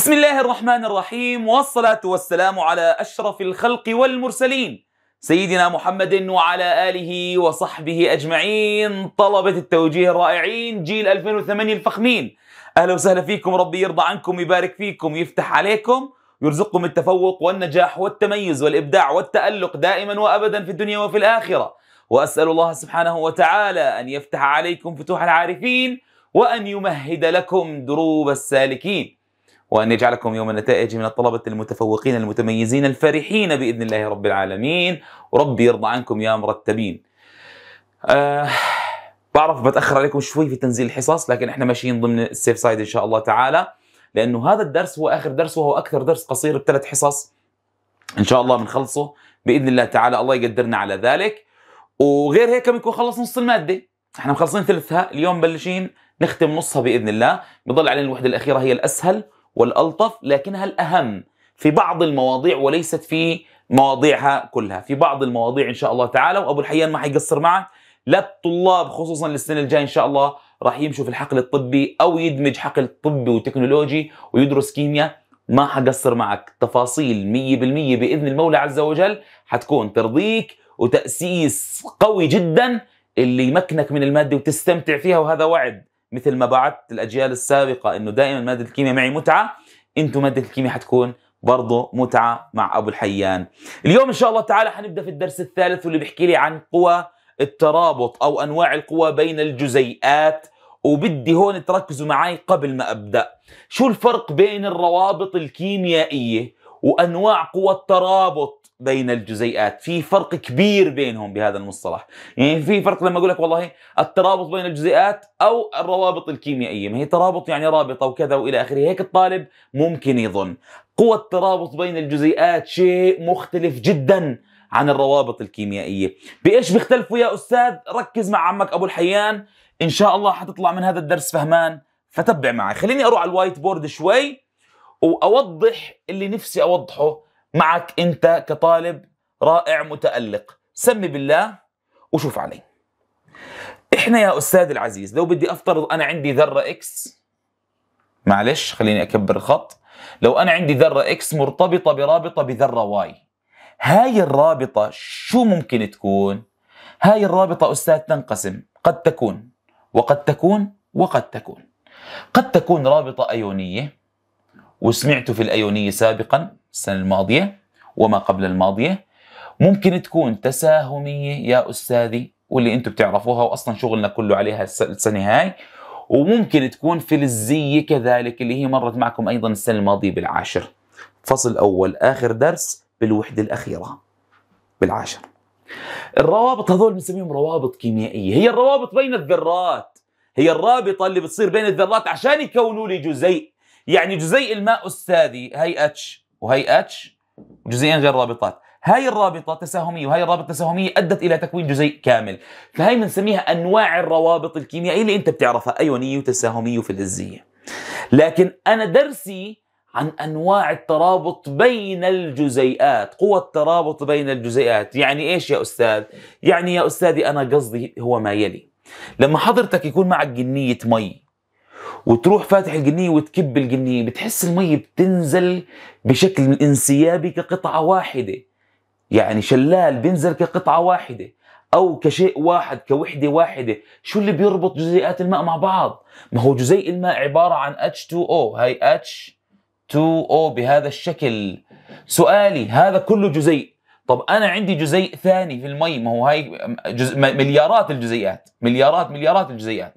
بسم الله الرحمن الرحيم والصلاة والسلام على أشرف الخلق والمرسلين سيدنا محمد وعلى آله وصحبه أجمعين طلبة التوجيه الرائعين جيل 2008 الفخمين أهلا وسهلا فيكم ربي يرضى عنكم يبارك فيكم يفتح عليكم يرزقكم التفوق والنجاح والتميز والإبداع والتألق دائما وأبدا في الدنيا وفي الآخرة وأسأل الله سبحانه وتعالى أن يفتح عليكم فتوح العارفين وأن يمهد لكم دروب السالكين وأن يجعلكم يوم النتائج من الطلبة المتفوقين المتميزين الفرحين بإذن الله رب العالمين وربي يرضى عنكم يا مرتبين أه بعرف بتأخر عليكم شوي في تنزيل الحصص لكن احنا ماشيين ضمن السيف سايد إن شاء الله تعالى لأنه هذا الدرس هو آخر درس وهو أكثر درس قصير بثلاث حصص إن شاء الله بنخلصه بإذن الله تعالى الله يقدرنا على ذلك وغير هيك بنكون خلص نص المادة احنا مخلصين ثلثها اليوم بلشين نختم نصها بإذن الله بضل علينا الوحدة الأخيرة هي الأسهل والألطف لكنها الأهم في بعض المواضيع وليست في مواضيعها كلها في بعض المواضيع إن شاء الله تعالى وأبو الحيان ما حيقصر معك لا الطلاب خصوصا للسنة الجاية إن شاء الله راح يمشوا في الحقل الطبي أو يدمج حقل طبي وتكنولوجي ويدرس كيمياء ما حقصر معك تفاصيل 100% بإذن المولى عز وجل حتكون ترضيك وتأسيس قوي جدا اللي يمكنك من المادة وتستمتع فيها وهذا وعد مثل ما بعثت الاجيال السابقه انه دائما ماده الكيمياء معي متعه انتم ماده الكيمياء حتكون برضه متعه مع ابو الحيان اليوم ان شاء الله تعالى حنبدا في الدرس الثالث واللي بيحكي لي عن قوى الترابط او انواع القوى بين الجزيئات وبدي هون تركزوا معي قبل ما ابدا شو الفرق بين الروابط الكيميائيه وانواع قوى الترابط بين الجزيئات في فرق كبير بينهم بهذا المصطلح يعني في فرق لما اقول لك والله الترابط بين الجزيئات او الروابط الكيميائيه ما هي ترابط يعني رابطه وكذا والى اخره هيك الطالب ممكن يظن قوة الترابط بين الجزيئات شيء مختلف جدا عن الروابط الكيميائيه بايش بيختلفوا يا استاذ ركز مع عمك ابو الحيان ان شاء الله حتطلع من هذا الدرس فهمان فتبع معي خليني اروح على الوايت بورد شوي واوضح اللي نفسي اوضحه معك انت كطالب رائع متالق سمي بالله وشوف علي احنا يا استاذ العزيز لو بدي افترض انا عندي ذره اكس معلش خليني اكبر الخط لو انا عندي ذره اكس مرتبطه برابطه بذره واي هاي الرابطه شو ممكن تكون هاي الرابطه استاذ تنقسم قد تكون وقد تكون وقد تكون قد تكون رابطه ايونيه وسمعته في الأيونية سابقا السنة الماضية وما قبل الماضية ممكن تكون تساهمية يا أستاذي واللي أنتم بتعرفوها وأصلا شغلنا كله عليها السنة هاي وممكن تكون فلزية كذلك اللي هي مرت معكم أيضا السنة الماضية بالعاشر فصل أول آخر درس بالوحدة الأخيرة بالعاشر الروابط هذول بنسميهم روابط كيميائية هي الروابط بين الذرات هي الرابطة اللي بتصير بين الذرات عشان يكونوا لي جزيء يعني جزيء الماء أستاذي هي اتش وهي اتش جزيئين غير رابطات هاي الرابطة تساهمية وهاي الرابطة تساهمية أدت إلى تكوين جزيء كامل فهي بنسميها أنواع الروابط الكيميائية اللي أنت بتعرفها أيونية وتساهمية وفلزية لكن أنا درسي عن أنواع الترابط بين الجزيئات قوة الترابط بين الجزيئات يعني إيش يا أستاذ؟ يعني يا أستاذي أنا قصدي هو ما يلي لما حضرتك يكون معك جنية مي وتروح فاتح الجنيه وتكب الجنيه بتحس المي بتنزل بشكل انسيابي كقطعه واحده يعني شلال بينزل كقطعه واحده او كشيء واحد كوحده واحده شو اللي بيربط جزيئات الماء مع بعض ما هو جزيء الماء عباره عن H2O هاي H2O بهذا الشكل سؤالي هذا كله جزيء طب انا عندي جزيء ثاني في المي ما هو هاي جز... مليارات الجزيئات مليارات مليارات الجزيئات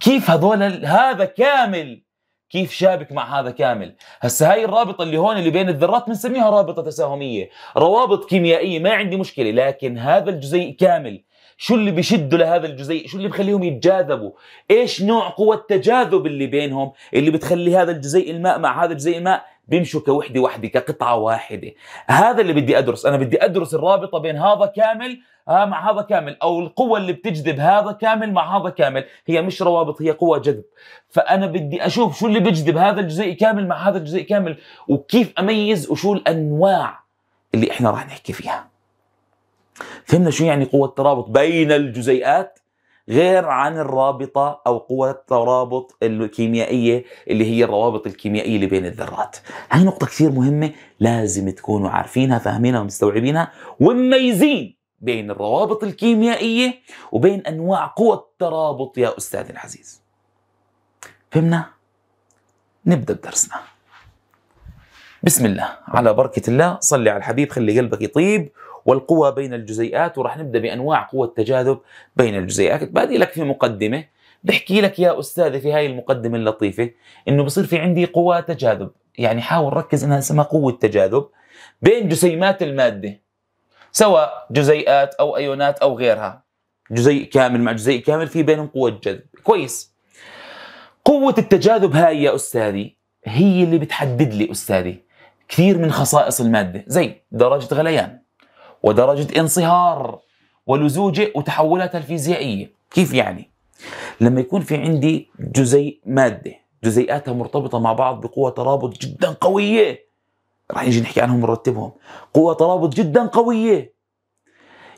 كيف هذول هذا كامل كيف شابك مع هذا كامل هسه هاي الرابطه اللي هون اللي بين الذرات بنسميها رابطه تساهميه روابط كيميائيه ما عندي مشكله لكن هذا الجزيء كامل شو اللي بشده لهذا الجزيء شو اللي بخليهم يتجاذبوا ايش نوع قوة التجاذب اللي بينهم اللي بتخلي هذا الجزيء الماء مع هذا الجزيء الماء بيمشوا كوحده واحده كقطعه واحده هذا اللي بدي ادرس انا بدي ادرس الرابطه بين هذا كامل آه، مع هذا كامل او القوه اللي بتجذب هذا كامل مع هذا كامل هي مش روابط هي قوى جذب فانا بدي اشوف شو اللي بجذب هذا الجزيء كامل مع هذا الجزيء كامل وكيف اميز وشو الانواع اللي احنا راح نحكي فيها فهمنا شو يعني قوه الترابط بين الجزيئات غير عن الرابطة أو قوة الترابط الكيميائية اللي هي الروابط الكيميائية اللي بين الذرات هاي نقطة كثير مهمة لازم تكونوا عارفينها فاهمينها ومستوعبينها ومميزين بين الروابط الكيميائية وبين أنواع قوى الترابط يا أستاذي العزيز فهمنا؟ نبدأ بدرسنا بسم الله على بركة الله صلي على الحبيب خلي قلبك يطيب والقوى بين الجزيئات ورح نبدا بانواع قوى التجاذب بين الجزيئات بادي لك في مقدمه بحكي لك يا استاذي في هاي المقدمه اللطيفه انه بصير في عندي قوى تجاذب يعني حاول ركز انها اسمها قوه تجاذب بين جسيمات الماده سواء جزيئات او ايونات او غيرها جزيء كامل مع جزيء كامل في بينهم قوه جذب كويس قوه التجاذب هاي يا استاذي هي اللي بتحدد لي استاذي كثير من خصائص الماده زي درجه غليان ودرجة انصهار ولزوجه وتحولاتها الفيزيائية كيف يعني؟ لما يكون في عندي جزيء مادة جزيئاتها مرتبطة مع بعض بقوة ترابط جدا قوية رح نيجي نحكي عنهم ونرتبهم قوة ترابط جدا قوية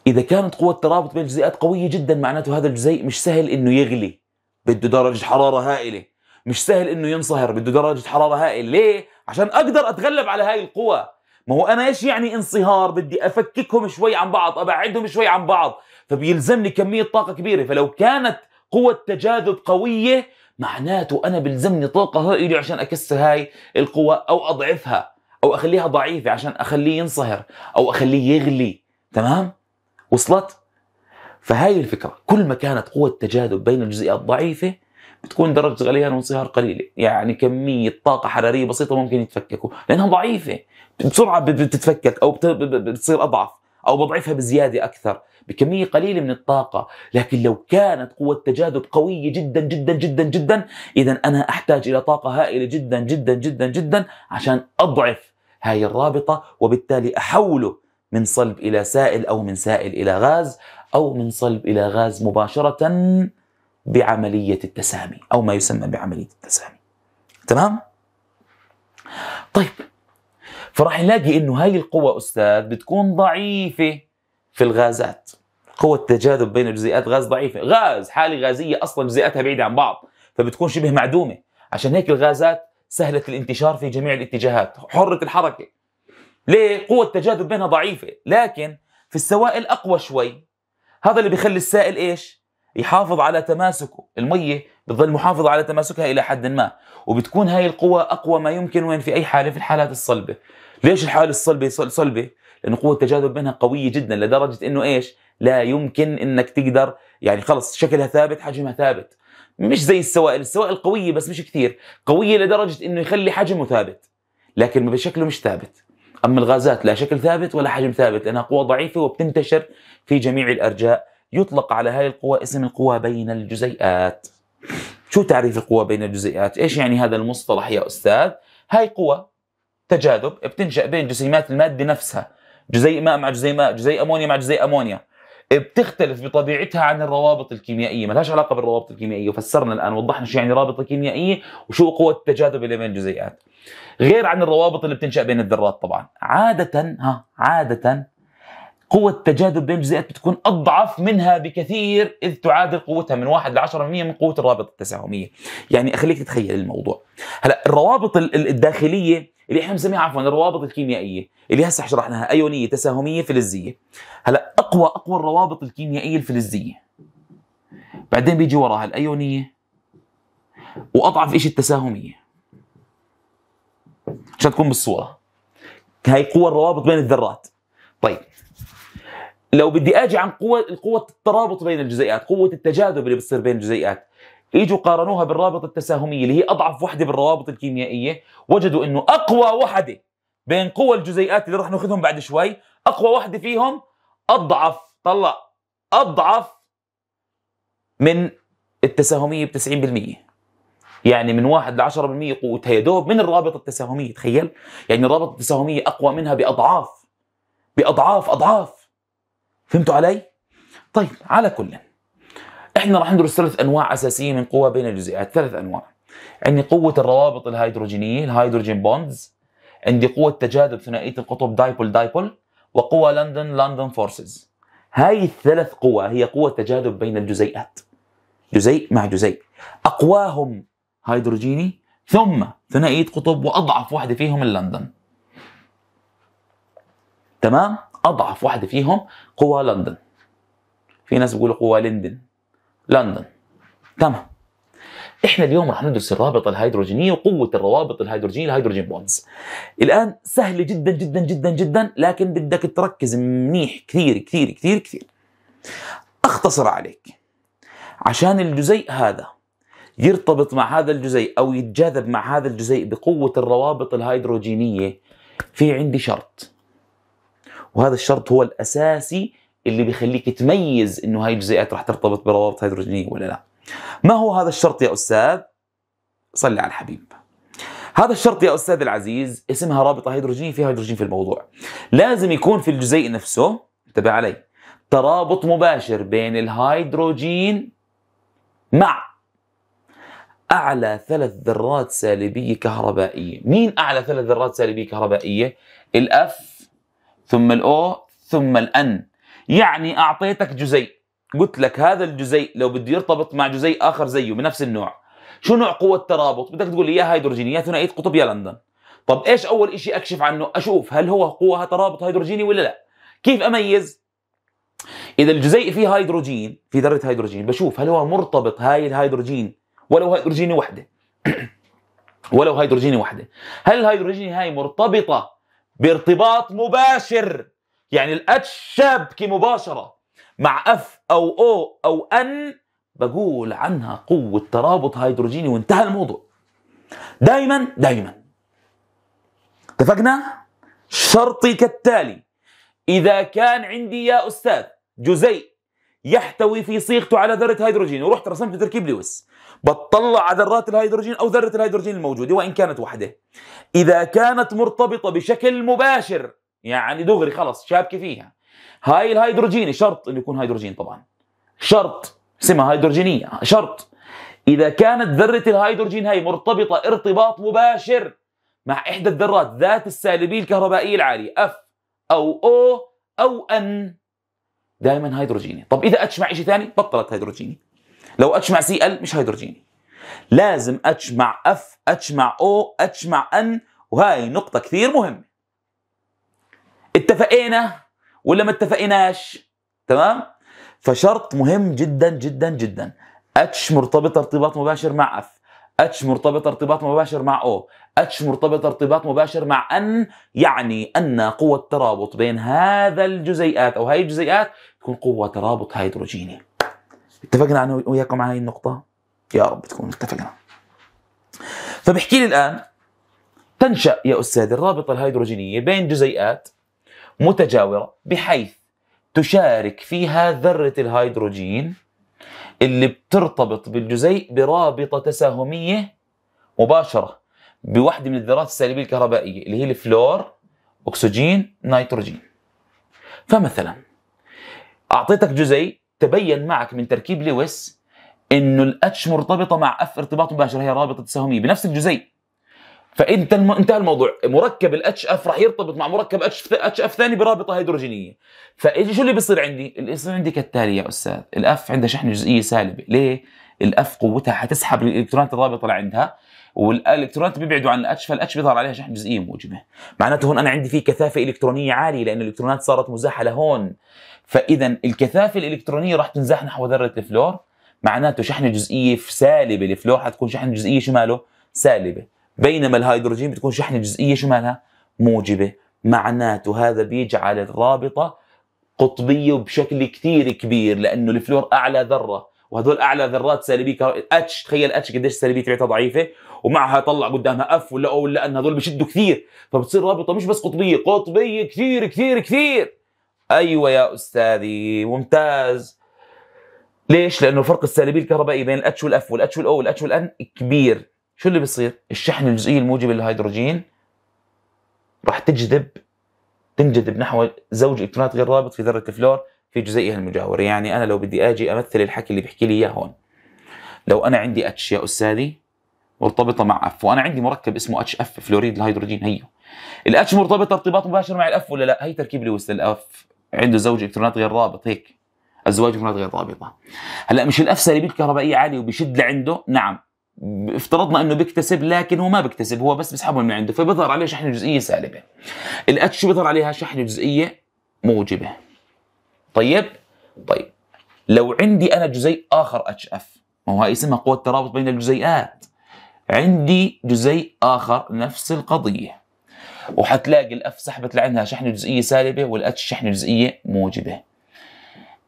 إذا كانت قوة الترابط بين الجزيئات قوية جدا معناته هذا الجزيء مش سهل إنه يغلي بده درجة حرارة هائلة مش سهل إنه ينصهر بده درجة حرارة هائلة ليه؟ عشان أقدر أتغلب على هاي القوة ما هو انا ايش يعني انصهار بدي افككهم شوي عن بعض ابعدهم شوي عن بعض فبيلزمني كميه طاقه كبيره فلو كانت قوه تجاذب قويه معناته انا بلزمني طاقه هائله عشان اكسر هاي القوه او اضعفها او اخليها ضعيفه عشان اخليه ينصهر او اخليه يغلي تمام وصلت فهاي الفكره كل ما كانت قوه التجاذب بين الجزيئات ضعيفه تكون درجة غليان وانصهار قليلة يعني كمية طاقة حرارية بسيطة ممكن يتفككوا لأنها ضعيفة بسرعة بتتفكك أو بتصير أضعف أو بضعفها بزيادة أكثر بكمية قليلة من الطاقة لكن لو كانت قوة تجاذب قوية جدا جدا جدا جدا إذا أنا أحتاج إلى طاقة هائلة جدا جدا جدا جدا عشان أضعف هاي الرابطة وبالتالي أحوله من صلب إلى سائل أو من سائل إلى غاز أو من صلب إلى غاز مباشرة بعملية التسامي أو ما يسمى بعملية التسامي تمام؟ طيب فراح نلاقي انه هاي القوة استاذ بتكون ضعيفة في الغازات قوة التجاذب بين الجزيئات غاز ضعيفة غاز حالة غازية أصلا جزيئاتها بعيدة عن بعض فبتكون شبه معدومة عشان هيك الغازات سهلة الانتشار في جميع الاتجاهات حرة الحركة ليه؟ قوة التجاذب بينها ضعيفة لكن في السوائل أقوى شوي هذا اللي بيخلي السائل إيش؟ يحافظ على تماسكه المية بتظل محافظة على تماسكها إلى حد ما وبتكون هاي القوة أقوى ما يمكن وين في أي حالة في الحالات الصلبة ليش الحالة الصلبة صلبة؟ لأن قوة التجاذب بينها قوية جدا لدرجة إنه إيش؟ لا يمكن إنك تقدر يعني خلص شكلها ثابت حجمها ثابت مش زي السوائل السوائل قوية بس مش كثير قوية لدرجة إنه يخلي حجمه ثابت لكن بشكله مش ثابت أما الغازات لا شكل ثابت ولا حجم ثابت لأنها قوة ضعيفة وبتنتشر في جميع الأرجاء يطلق على هذه القوى اسم القوى بين الجزيئات شو تعريف القوى بين الجزيئات؟ ايش يعني هذا المصطلح يا استاذ؟ هاي قوى تجاذب بتنشأ بين جسيمات المادة نفسها جزيء ماء مع جزيء ماء جزيء أمونيا مع جزيء أمونيا بتختلف بطبيعتها عن الروابط الكيميائيه ما لهاش علاقه بالروابط الكيميائيه وفسرنا الان وضحنا شو يعني رابطه كيميائيه وشو قوه التجاذب اللي بين الجزيئات غير عن الروابط اللي بتنشا بين الذرات طبعا عاده ها عاده قوة التجاذب بين الجزيئات بتكون أضعف منها بكثير إذ تعادل قوتها من 1 ل 10% من قوة الرابطة التساهمية يعني أخليك تتخيل الموضوع هلا الروابط الداخلية اللي احنا بنسميها عفوا الروابط الكيميائية اللي هسه شرحناها أيونية تساهمية فلزية هلا أقوى أقوى الروابط الكيميائية الفلزية بعدين بيجي وراها الأيونية وأضعف شيء التساهمية عشان تكون بالصورة هاي قوى الروابط بين الذرات طيب لو بدي اجي عن قوه قوه الترابط بين الجزيئات قوه التجاذب اللي بتصير بين الجزيئات اجوا قارنوها بالرابطه التساهميه اللي هي اضعف وحده بالروابط الكيميائيه وجدوا انه اقوى وحده بين قوى الجزيئات اللي رح ناخذهم بعد شوي اقوى وحده فيهم اضعف طلع اضعف من التساهميه ب 90% يعني من 1 ل 10% قوتها يا دوب من الرابطه التساهميه تخيل يعني الرابطه التساهميه اقوى منها باضعاف باضعاف اضعاف فهمتوا علي؟ طيب على كل احنا راح ندرس ثلاث انواع اساسيه من قوى بين الجزيئات، ثلاث انواع. عندي قوه الروابط الهيدروجينيه الهيدروجين بوندز، عندي قوه تجاذب ثنائيه القطب دايبول دايبول، وقوى لندن لندن فورسز. هاي الثلاث قوى هي قوة تجاذب بين الجزيئات. جزيء مع جزيء. اقواهم هيدروجيني ثم ثنائية قطب واضعف واحدة فيهم اللندن. تمام؟ اضعف واحده فيهم قوى لندن في ناس بيقولوا قوى لندن لندن تمام احنا اليوم رح ندرس الرابطه الهيدروجينيه وقوه الروابط الهيدروجينيه الهيدروجين بونز الان سهل جدا جدا جدا جدا لكن بدك تركز منيح كثير كثير كثير كثير اختصر عليك عشان الجزيء هذا يرتبط مع هذا الجزيء او يتجاذب مع هذا الجزيء بقوه الروابط الهيدروجينيه في عندي شرط وهذا الشرط هو الاساسي اللي بيخليك تميز انه هاي الجزيئات رح ترتبط بروابط هيدروجينيه ولا لا ما هو هذا الشرط يا استاذ صلي على الحبيب هذا الشرط يا استاذ العزيز اسمها رابطه هيدروجينيه فيها هيدروجين في الموضوع لازم يكون في الجزيء نفسه انتبه علي ترابط مباشر بين الهيدروجين مع اعلى ثلاث ذرات سالبيه كهربائيه مين اعلى ثلاث ذرات سالبيه كهربائيه الاف ثم الأو ثم الأن يعني أعطيتك جزيء قلت لك هذا الجزيء لو بده يرتبط مع جزيء آخر زيه بنفس النوع شو نوع قوة الترابط بدك تقول لي يا هيدروجيني يا ثنائية قطب يا لندن طب إيش أول إشي أكشف عنه أشوف هل هو قوة ترابط هيدروجيني ولا لا كيف أميز إذا الجزيء فيه هيدروجين في ذرة هيدروجين بشوف هل هو مرتبط هاي الهيدروجين ولو هيدروجيني وحدة ولو هيدروجيني وحده هل الهيدروجيني هاي مرتبطه بارتباط مباشر يعني الاتش شابكة مباشرة مع اف او او او ان بقول عنها قوة ترابط هيدروجيني وانتهى الموضوع دايما دايما اتفقنا؟ شرطي كالتالي إذا كان عندي يا أستاذ جزيء يحتوي في صيغته على ذره هيدروجين ورحت رسمت تركيب لويس بطلع على ذرات الهيدروجين او ذره الهيدروجين الموجوده وان كانت وحده اذا كانت مرتبطه بشكل مباشر يعني دغري خلص شابكه فيها هاي الهيدروجين شرط انه يكون هيدروجين طبعا شرط اسمها هيدروجينيه شرط اذا كانت ذره الهيدروجين هاي مرتبطه ارتباط مباشر مع احدى الذرات ذات السالبيه الكهربائيه العاليه اف او او او ان دائما هيدروجيني طب اذا اتش مع شيء ثاني بطلت هيدروجيني لو اتش مع سي ال مش هيدروجيني لازم اتش مع اف اتش مع او اتش مع ان وهاي نقطه كثير مهمه اتفقنا ولا ما اتفقناش تمام فشرط مهم جدا جدا جدا اتش مرتبطه ارتباط مباشر مع اف اتش مرتبطه ارتباط مباشر مع او اتش مرتبطه ارتباط مباشر مع ان يعني ان قوه الترابط بين هذا الجزيئات او هاي الجزيئات تكون قوة ترابط هيدروجيني اتفقنا أنا وياكم على هاي النقطة يا رب تكون اتفقنا فبحكي طيب، لي الآن تنشأ يا أستاذ الرابطة الهيدروجينية بين جزيئات متجاورة بحيث تشارك فيها ذرة الهيدروجين اللي بترتبط بالجزيء برابطة تساهمية مباشرة بوحدة من الذرات السالبية الكهربائية اللي هي الفلور أكسجين نيتروجين فمثلا اعطيتك جزيء تبين معك من تركيب لويس انه الاتش مرتبطه مع اف ارتباط مباشر هي رابطه تساهميه بنفس الجزيء فانت الم... انتهى الموضوع مركب الاتش اف راح يرتبط مع مركب اتش اتش اف ثاني برابطه هيدروجينيه فايش اللي بيصير عندي اللي بيصير عندي كالتالي يا استاذ الاف عنده شحن جزئيه سالبه ليه الاف قوتها حتسحب الالكترونات الرابطه اللي عندها والالكترونات بيبعدوا عن الاتش فالاتش بيظهر عليها شحن جزئيه موجبه معناته هون انا عندي في كثافه الكترونيه عاليه لان الالكترونات صارت مزاحه لهون فاذا الكثافه الالكترونيه راح تنزاح نحو ذره الفلور معناته شحن جزئيه في سالبه الفلور حتكون شحن جزئيه شماله سالبه بينما الهيدروجين بتكون شحن جزئيه شمالها موجبه معناته هذا بيجعل الرابطه قطبيه بشكل كثير كبير لانه الفلور اعلى ذره وهذول اعلى ذرات سالبيه كهرباء اتش تخيل اتش قديش السالبيه تبعتها ضعيفه ومعها طلع قدامها اف ولا او ولا ان هذول بشدوا كثير فبتصير رابطه مش بس قطبيه قطبيه كثير كثير كثير ايوه يا استاذي ممتاز ليش؟ لانه فرق السالبيه الكهربائيه بين الاتش والاف والاتش والاو والاتش والان كبير شو اللي بيصير؟ الشحن الجزئي الموجب للهيدروجين راح تجذب تنجذب نحو زوج الكترونات غير رابط في ذره الفلور في جزئيها المجاور يعني أنا لو بدي أجي أمثل الحكي اللي بحكي لي إياه هون لو أنا عندي اتش يا أستاذي مرتبطة مع اف وأنا عندي مركب اسمه اتش اف فلوريد الهيدروجين هيو الاتش مرتبطة ارتباط مباشر مع الاف ولا لا هي تركيب لويس للأف عنده زوج الكترونات غير رابط هيك ازواج الكترونات غير رابطة هلا مش الاف سالبية الكهربائية عالية وبشد لعنده نعم افترضنا انه بيكتسب لكن هو ما بيكتسب هو بس بيسحبهم من عنده فبيظهر عليه شحنه جزئيه سالبه الاتش بيظهر عليها شحنه جزئيه موجبه طيب طيب لو عندي انا جزيء اخر اتش اف ما هو اسمها قوه الترابط بين الجزيئات عندي جزيء اخر نفس القضيه وحتلاقي الاف سحبت لعندها شحنه جزئيه سالبه والاتش شحنه جزئيه موجبه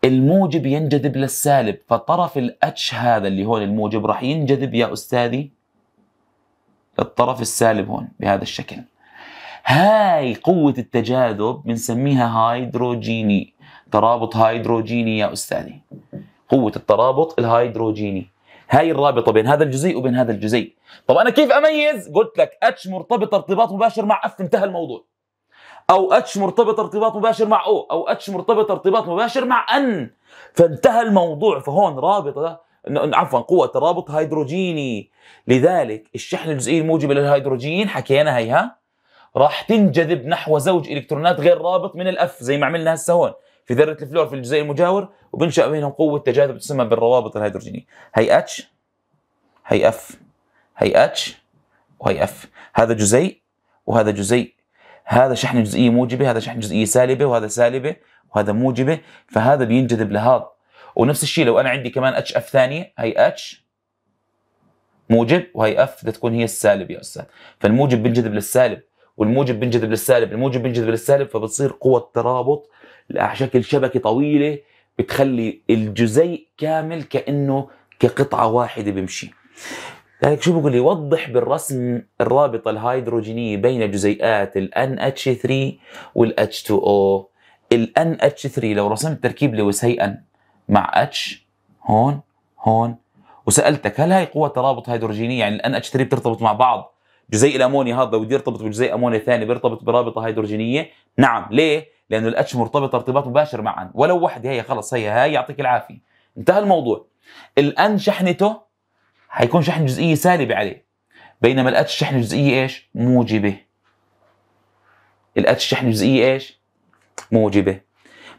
الموجب ينجذب للسالب فطرف الاتش هذا اللي هون الموجب راح ينجذب يا استاذي للطرف السالب هون بهذا الشكل هاي قوة التجاذب بنسميها هيدروجيني ترابط هيدروجيني يا أستاذي قوة الترابط الهيدروجيني هاي الرابطة بين هذا الجزيء وبين هذا الجزيء طب أنا كيف أميز؟ قلت لك اتش مرتبطة ارتباط مباشر مع اف انتهى الموضوع او اتش مرتبط ارتباط مباشر مع او او اتش مرتبط ارتباط مباشر مع ان فانتهى الموضوع فهون رابطه عفوا قوة ترابط هيدروجيني لذلك الشحن الجزئي الموجب للهيدروجين حكينا هيها راح تنجذب نحو زوج الكترونات غير رابط من الاف زي ما عملنا هسه هون في ذره الفلور في الجزيء المجاور وبنشا بينهم قوه تجاذب تسمى بالروابط الهيدروجينيه هي اتش هي اف هي اتش وهي اف هذا جزيء وهذا جزيء هذا شحن جزئيه موجبه هذا شحن جزئيه سالبه وهذا سالبه وهذا موجبه فهذا بينجذب لهذا ونفس الشيء لو انا عندي كمان اتش اف ثانيه هي اتش موجب وهي اف بدها تكون هي السالب يا استاذ فالموجب بينجذب للسالب والموجب بينجذب للسالب الموجب بينجذب للسالب فبتصير قوة ترابط على شكل شبكه طويله بتخلي الجزيء كامل كانه كقطعه واحده بمشي لذلك يعني شو بقول لي وضح بالرسم الرابطه الهيدروجينيه بين جزيئات ال NH3 وال H2O ال NH3 لو رسمت تركيب ان مع H هون هون وسالتك هل هاي قوه ترابط هيدروجينيه يعني ال NH3 بترتبط مع بعض جزيء الامونيا هذا بده يرتبط بجزيء امونيا ثاني بيرتبط برابطه هيدروجينيه نعم ليه لانه الاتش مرتبطه ارتباط مباشر معا ولو وحده هي خلص هي هاي يعطيك العافيه انتهى الموضوع الان شحنته حيكون شحن جزئيه سالبه عليه بينما الاتش شحن جزئيه ايش موجبه الاتش شحن جزئيه ايش موجبه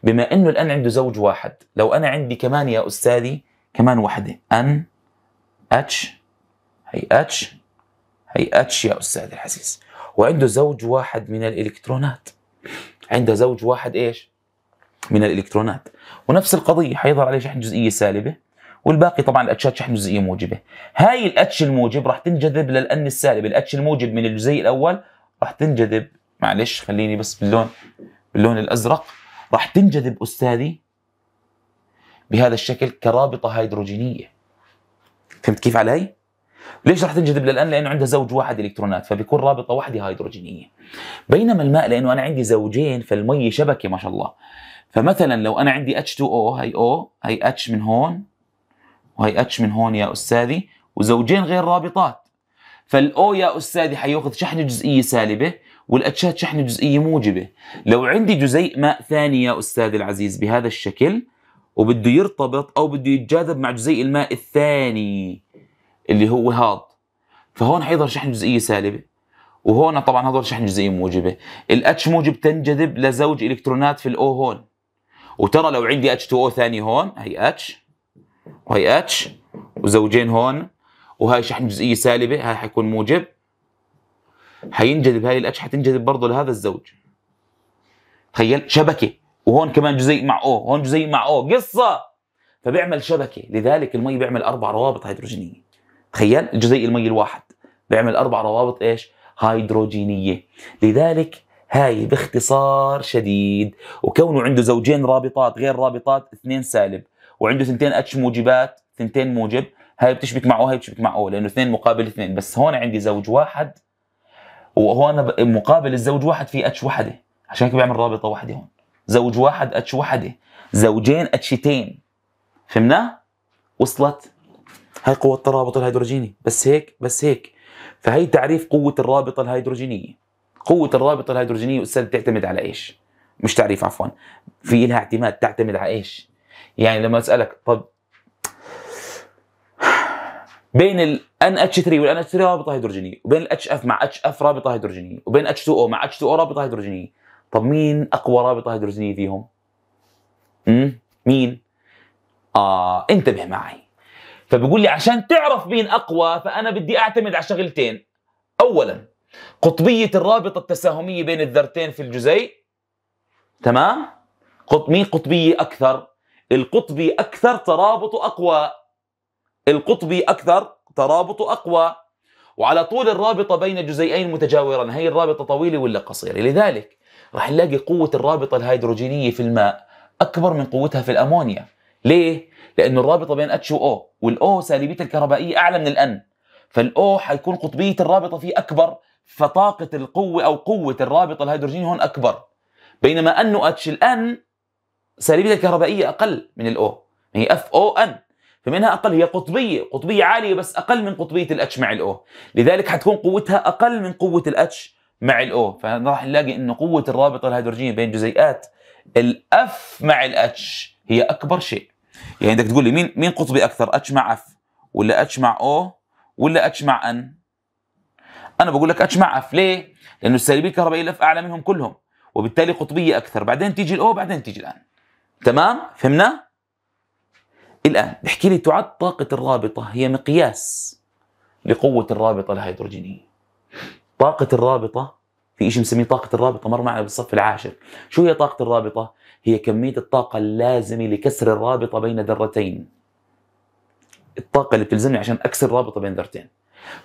بما انه الان عنده زوج واحد لو انا عندي كمان يا استاذي كمان وحده ان اتش هي اتش هي اتش يا استاذ العزيز وعنده زوج واحد من الالكترونات عندها زوج واحد ايش؟ من الالكترونات ونفس القضيه حيظهر عليه شحن جزئيه سالبه والباقي طبعا الاتشات شحن جزئيه موجبه هاي الاتش الموجب راح تنجذب للان السالب الاتش الموجب من الجزيء الاول راح تنجذب معلش خليني بس باللون باللون الازرق راح تنجذب استاذي بهذا الشكل كرابطه هيدروجينيه فهمت كيف علي ليش راح تنجذب للان؟ لانه عندها زوج واحد الكترونات فبيكون رابطه واحده هيدروجينيه. بينما الماء لانه انا عندي زوجين فالمي شبكه ما شاء الله. فمثلا لو انا عندي H2O هي O هي H من هون وهي H من هون يا استاذي وزوجين غير رابطات. فالاو يا استاذي حياخذ شحنه جزئيه سالبه والاتشات شحنه جزئيه موجبه. لو عندي جزيء ماء ثاني يا استاذي العزيز بهذا الشكل وبده يرتبط او بده يتجاذب مع جزيء الماء الثاني اللي هو هاد فهون حيظهر شحن جزئيه سالبه وهون طبعا هذول شحن جزئيه موجبه الاتش موجب تنجذب لزوج الكترونات في الاو هون وترى لو عندي اتش 2 او ثاني هون هي اتش وهي اتش وزوجين هون وهي شحن جزئيه سالبه هاي حيكون موجب حينجذب هاي الاتش حتنجذب برضه لهذا الزوج تخيل شبكه وهون كمان جزيء مع او هون جزيء مع او قصه فبيعمل شبكه لذلك المي بيعمل اربع روابط هيدروجينيه تخيل الجزيء المي الواحد بيعمل اربع روابط ايش هيدروجينيه لذلك هاي باختصار شديد وكونه عنده زوجين رابطات غير رابطات اثنين سالب وعنده ثنتين اتش موجبات ثنتين موجب هاي بتشبك معه هاي بتشبك معه لانه اثنين مقابل اثنين بس هون عندي زوج واحد وهون مقابل الزوج واحد في اتش وحده عشان هيك بيعمل رابطه واحده هون زوج واحد اتش وحده زوجين اتشتين فهمنا وصلت هاي قوة الرابط الهيدروجيني بس هيك بس هيك فهي تعريف قوة الرابطة الهيدروجينية قوة الرابطة الهيدروجينية أستاذ بتعتمد على إيش مش تعريف عفوا في لها اعتماد تعتمد على إيش يعني لما أسألك طب بين ال NH3 والان NH3 رابطة هيدروجينية وبين ال HF مع HF رابطة هيدروجينية وبين H2O مع H2O رابطة هيدروجينية طب مين أقوى رابطة هيدروجينية فيهم؟ مين؟ آه انتبه معي فبيقول لي عشان تعرف مين اقوى فانا بدي اعتمد على شغلتين اولا قطبيه الرابطه التساهميه بين الذرتين في الجزيء تمام مين قطبيه اكثر القطبي اكثر ترابطه اقوى القطبي اكثر ترابطه اقوى وعلى طول الرابطه بين جزيئين متجاورا هي الرابطه طويله ولا قصيره لذلك راح نلاقي قوه الرابطه الهيدروجينيه في الماء اكبر من قوتها في الامونيا ليه لانه الرابطة بين اتش وأو والأو سالبيه الكهربائية أعلى من الأن فالأو حيكون قطبية الرابطة فيه أكبر فطاقة القوة أو قوة الرابطة الهيدروجينية هون أكبر بينما أن اتش الأن سالبيه الكهربائية أقل من الأو هي اف او ان فمنها اقل هي قطبيه قطبيه عاليه بس اقل من قطبيه الاتش مع الاو لذلك حتكون قوتها اقل من قوه الاتش مع الاو فراح نلاقي انه قوه الرابطه الهيدروجينيه بين جزيئات الاف مع الاتش هي اكبر شيء يعني بدك تقول لي مين مين قطبي اكثر اتش مع اف ولا اتش مع او ولا اتش مع ان انا بقول لك اتش مع اف ليه لانه السالبيه الكهربائيه الاف اعلى منهم كلهم وبالتالي قطبيه اكثر بعدين تيجي الاو بعدين تيجي الان تمام فهمنا الان بحكي لي تعد طاقه الرابطه هي مقياس لقوه الرابطه الهيدروجينيه طاقه الرابطه في شيء مسميه طاقه الرابطه مر معنا بالصف العاشر شو هي طاقه الرابطه هي كمية الطاقة اللازمة لكسر الرابطة بين ذرتين الطاقة اللي بتلزمني عشان أكسر رابطة بين ذرتين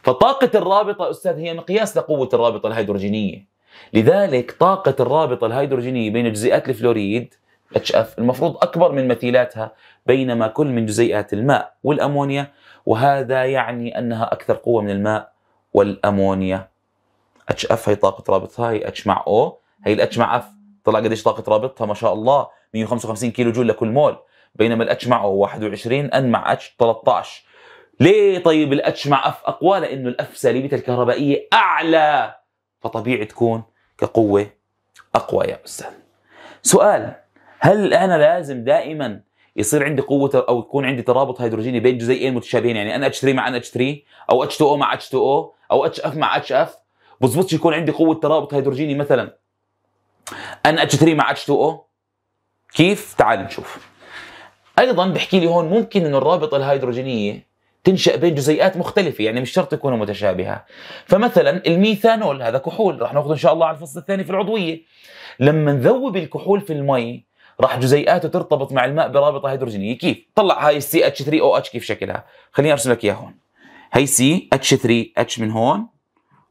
فطاقة الرابطة أستاذ هي مقياس لقوة الرابطة الهيدروجينية لذلك طاقة الرابطة الهيدروجينية بين جزيئات الفلوريد HF المفروض أكبر من مثيلاتها بينما كل من جزيئات الماء والأمونيا وهذا يعني أنها أكثر قوة من الماء والأمونيا HF هي طاقة رابطها هي H مع O هي H مع F طلع قديش طاقه رابطها ما شاء الله 155 كيلو جول لكل مول بينما الاتش معه 21 ان مع اتش 13 ليه طيب الاتش مع اف اقوى لانه الاف سالبيته الكهربائيه اعلى فطبيعي تكون كقوه اقوى يا استاذ سؤال هل انا لازم دائما يصير عندي قوه او يكون عندي ترابط هيدروجيني بين جزيئين متشابهين يعني ان اتش 3 مع ان اتش 3 او اتش 2 او مع اتش 2 او او اتش اف مع اتش اف بظبطش يكون عندي قوه ترابط هيدروجيني مثلا ان اتش 3 مع اتش 2 او كيف تعال نشوف ايضا بحكي لي هون ممكن انه الرابطه الهيدروجينيه تنشا بين جزيئات مختلفه يعني مش شرط يكونوا متشابهه فمثلا الميثانول هذا كحول رح ناخذه ان شاء الله على الفصل الثاني في العضويه لما نذوب الكحول في المي راح جزيئاته ترتبط مع الماء برابطه هيدروجينيه كيف طلع هاي السي اتش 3 او اتش كيف شكلها خليني ارسم لك اياها هون هي سي اتش 3 اتش من هون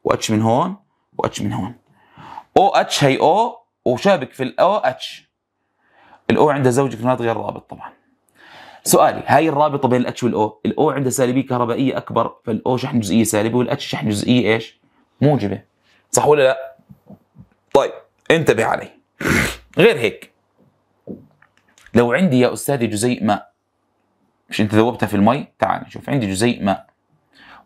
واتش من هون واتش من هون او اتش هي او وشابك في الأو اتش الأو عند زوج كترونات غير رابط طبعا سؤالي هاي الرابطة بين الاتش والأو الأو عند سالبية كهربائية أكبر فالأو شحن جزئية سالبة والاتش شحن جزئية إيش موجبة صح ولا لا طيب انتبه علي غير هيك لو عندي يا أستاذي جزيء ماء مش أنت ذوبتها في المي تعال نشوف عندي جزيء ماء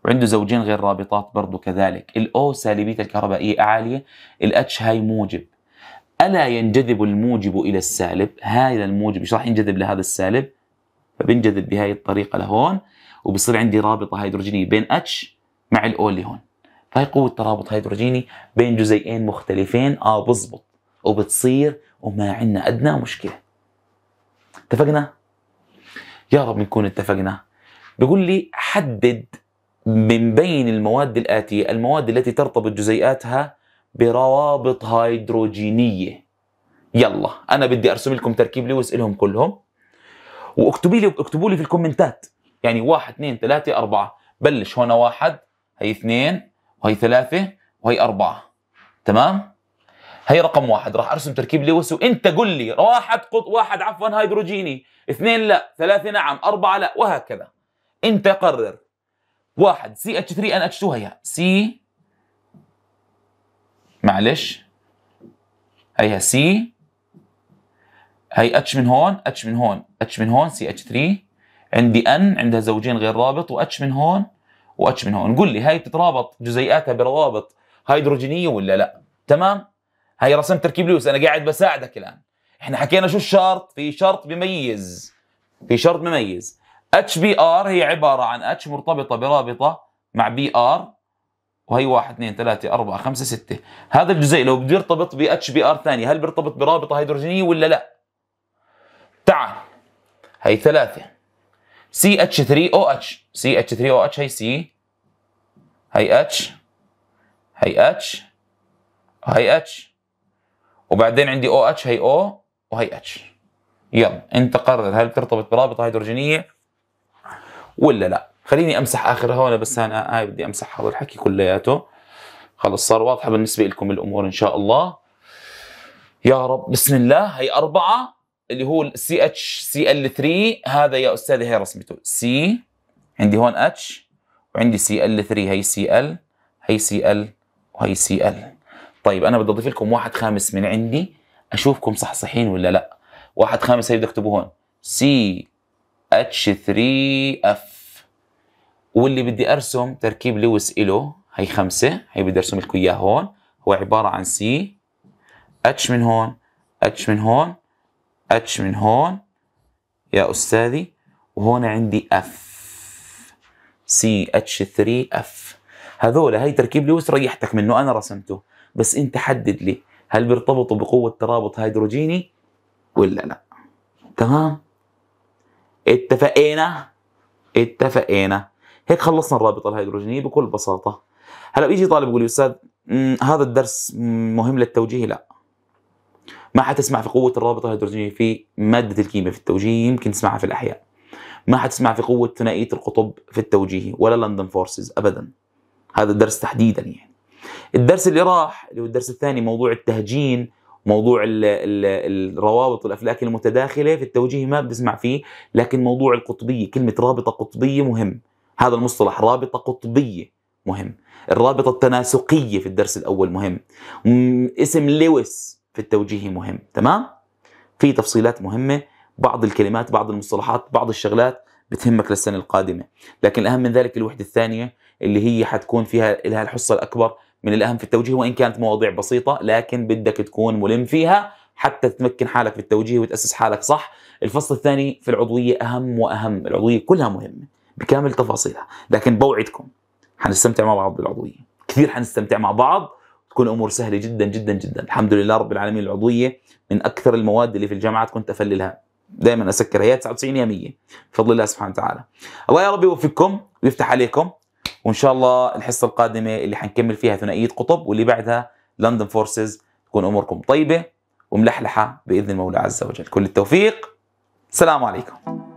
وعنده زوجين غير رابطات برضو كذلك الأو سالبيته الكهربائية عالية الاتش هاي موجب ألا ينجذب الموجب إلى السالب هذا الموجب مش راح ينجذب لهذا السالب فبنجذب بهاي الطريقة لهون وبصير عندي رابطة هيدروجينية بين اتش مع الأو اللي هون فهي قوة ترابط هيدروجيني بين جزيئين مختلفين اه بزبط وبتصير وما عندنا أدنى مشكلة اتفقنا؟ يا رب نكون اتفقنا بيقول لي حدد من بين المواد الآتية المواد التي ترتبط جزيئاتها بروابط هيدروجينيه يلا انا بدي ارسم لكم تركيب لويس الهم كلهم واكتبي لي اكتبوا لي في الكومنتات يعني واحد اثنين ثلاثة أربعة بلش هنا واحد هي اثنين وهي ثلاثة وهي أربعة تمام هي رقم واحد راح أرسم تركيب لويس وأنت قل لي واحد قط واحد عفوا هيدروجيني اثنين لا ثلاثة نعم أربعة لا وهكذا أنت قرر واحد سي اتش 3 ان اتش 2 هي سي معلش هيها سي هي اتش من هون اتش من هون اتش من هون سي اتش 3 عندي ان عندها زوجين غير رابط واتش من هون واتش من هون قل لي هاي بتترابط جزيئاتها بروابط هيدروجينيه ولا لا تمام هي رسم تركيب لويس انا قاعد بساعدك الان احنا حكينا شو الشرط في شرط بميز في شرط بميز اتش بي ار هي عباره عن اتش مرتبطه برابطه مع بي ار وهي 1 2 3 4 5 6 هذا الجزيء لو بده يرتبط ب اتش بي ار ثاني هل بيرتبط برابطه هيدروجينيه ولا لا؟ تعال هي ثلاثه سي اتش 3 او اتش سي اتش 3 او اتش هي سي هي اتش هي اتش هي اتش وبعدين عندي او اتش هي او وهي اتش يلا انت قرر هل بترتبط برابطه هيدروجينيه ولا لا خليني امسح اخر هون بس انا هاي آه، بدي امسح هذا الحكي كلياته خلص صار واضحه بالنسبه لكم الامور ان شاء الله يا رب بسم الله هي اربعه اللي هو السي اتش سي ال 3 هذا يا استاذي هي رسمته سي عندي هون اتش وعندي سي ال 3 هي سي ال هي سي ال وهي سي ال طيب انا بدي اضيف لكم واحد خامس من عندي اشوفكم صحصحين ولا لا واحد خامس هي بدي اكتبه هون سي اتش 3 اف واللي بدي ارسم تركيب لويس إله هي خمسة هي بدي ارسم لكم اياها هون هو عبارة عن سي اتش من هون اتش من هون اتش من هون يا أستاذي وهون عندي اف سي اتش 3 اف هذول هي تركيب لويس ريحتك منه أنا رسمته بس أنت حدد لي هل بيرتبطوا بقوة ترابط هيدروجيني ولا لا تمام اتفقنا اتفقنا هيك خلصنا الرابطه الهيدروجينيه بكل بساطه هلا بيجي طالب يقول لي استاذ هذا الدرس مهم للتوجيه لا ما حتسمع في قوه الرابطه الهيدروجينيه في ماده الكيمياء في التوجيه يمكن تسمعها في الاحياء ما حتسمع في قوه ثنائيه القطب في التوجيه ولا لندن فورسز ابدا هذا الدرس تحديدا يعني الدرس اللي راح اللي هو الدرس الثاني موضوع التهجين موضوع الـ الـ الروابط والافلاك المتداخله في التوجيه ما بنسمع فيه لكن موضوع القطبيه كلمه رابطه قطبيه مهم هذا المصطلح رابطة قطبية مهم الرابطة التناسقية في الدرس الأول مهم اسم لويس في التوجيه مهم تمام في تفصيلات مهمة بعض الكلمات بعض المصطلحات بعض الشغلات بتهمك للسنة القادمة لكن الأهم من ذلك الوحدة الثانية اللي هي حتكون فيها لها الحصة الأكبر من الأهم في التوجيه وإن كانت مواضيع بسيطة لكن بدك تكون ملم فيها حتى تمكن حالك في التوجيه وتأسس حالك صح الفصل الثاني في العضوية أهم وأهم العضوية كلها مهمة بكامل تفاصيلها لكن بوعدكم حنستمتع مع بعض بالعضويه كثير حنستمتع مع بعض تكون امور سهله جدا جدا جدا الحمد لله رب العالمين العضويه من اكثر المواد اللي في الجامعات كنت افللها دائما اسكرها يا 99 يا 100 بفضل الله سبحانه وتعالى الله يا رب يوفقكم ويفتح عليكم وان شاء الله الحصه القادمه اللي حنكمل فيها ثنائيه قطب واللي بعدها لندن فورسز تكون اموركم طيبه وملحلحه باذن المولى عز وجل كل التوفيق السلام عليكم